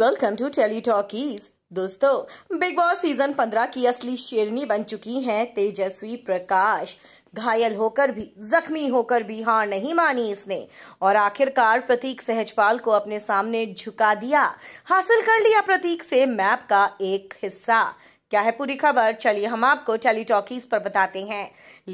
welcome to tele talkies दोस्तों Bigg Boss season 15 की असली शेरनी बन चुकी हैं तेजस्वी प्रकाश घायल होकर भी जख्मी होकर भी हार नहीं मानी इसने और आखिरकार प्रतीक सहजपाल को अपने सामने झुका दिया हासिल कर लिया प्रतीक से मैप का एक हिस्सा क्या है पूरी खबर चलिए हम आपको टेली टॉकीज पर बताते हैं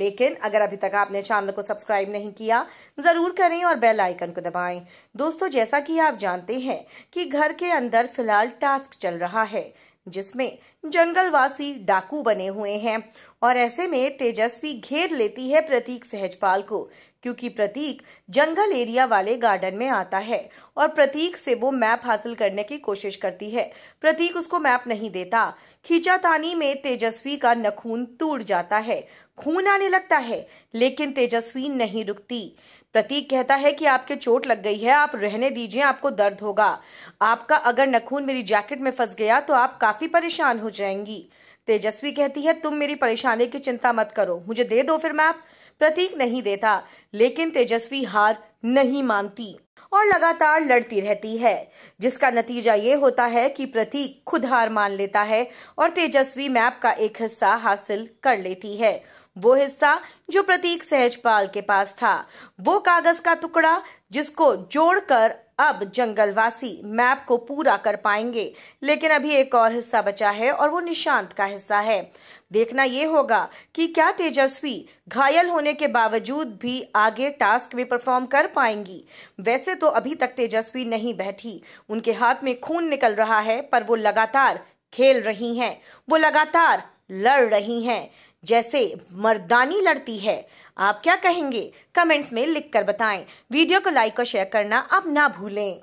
लेकिन अगर अभी तक आपने चैनल को सब्सक्राइब नहीं किया जरूर करें और बेल आइकन को दबाएं दोस्तों जैसा कि आप जानते हैं कि घर के अंदर फिलहाल टास्क चल रहा है जिसमें जंगलवासी डाकू बने हुए हैं और ऐसे में तेजस्वी घेर लेती है प्रतीक सहजपाल को क्योंकि प्रतीक जंगल एरिया वाले गार्डन में आता है और प्रतीक से वो मैप हासिल करने की कोशिश करती है प्रतीक उसको मैप नहीं देता खींचातानी में तेजस्वी का नखून टूट जाता है खून आने लगता है लेकिन तेजस्वी नहीं रुकती प्रतीक कहता है कि आपके चोट लग गई है आप रहने दीजिए आपको दर्द होगा आपका अगर नखून मेरी जैकेट में फंस गया तो आप काफी परेशान हो जाएंगी तेजस्वी कहती है तुम मेरी परेशानी की चिंता मत करो मुझे दे दो फिर मैं आप प्रतीक नहीं देता लेकिन तेजस्वी हार नहीं मानती और लगातार लड़ती रहती है जिसका नतीजा ये होता है कि प्रतीक खुद हार मान लेता है और तेजस्वी मैप का एक हिस्सा हासिल कर लेती है वो हिस्सा जो प्रतीक सहजपाल के पास था वो कागज का टुकड़ा जिसको जोड़कर अब जंगलवासी मैप को पूरा कर पाएंगे लेकिन अभी एक और हिस्सा बचा है और वो निशांत का हिस्सा है देखना ये होगा कि क्या तेजस्वी घायल होने के बावजूद भी आगे टास्क में परफॉर्म कर पाएंगी वैसे तो अभी तक तेजस्वी नहीं बैठी उनके हाथ में खून निकल रहा है पर वो लगातार खेल रही हैं वो लगातार लड़ रही हैं जैसे मर्दानी लड़ती है आप क्या कहेंगे कमेंट्स में लिखकर बताएं वीडियो को लाइक और शेयर करना आप ना भूलें